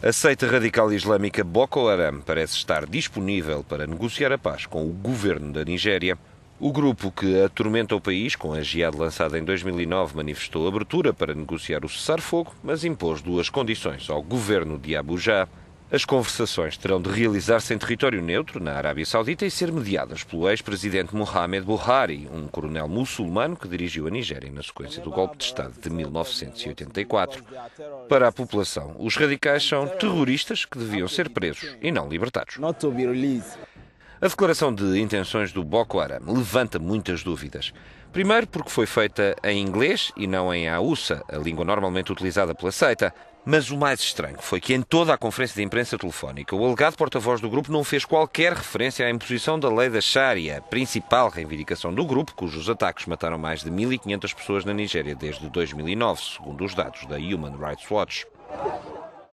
A seita radical islâmica Boko Haram parece estar disponível para negociar a paz com o governo da Nigéria. O grupo que atormenta o país com a jihad lançada em 2009 manifestou abertura para negociar o cessar-fogo, mas impôs duas condições ao governo de Abuja. As conversações terão de realizar-se em território neutro, na Arábia Saudita, e ser mediadas pelo ex-presidente Mohamed Buhari, um coronel muçulmano que dirigiu a Nigéria na sequência do golpe de Estado de 1984. Para a população, os radicais são terroristas que deviam ser presos e não libertados. A declaração de intenções do Boko Haram levanta muitas dúvidas. Primeiro, porque foi feita em inglês e não em Hausa, a língua normalmente utilizada pela seita, mas o mais estranho foi que em toda a conferência de imprensa telefónica, o alegado porta-voz do grupo não fez qualquer referência à imposição da lei da Sharia, principal reivindicação do grupo, cujos ataques mataram mais de 1.500 pessoas na Nigéria desde 2009, segundo os dados da Human Rights Watch.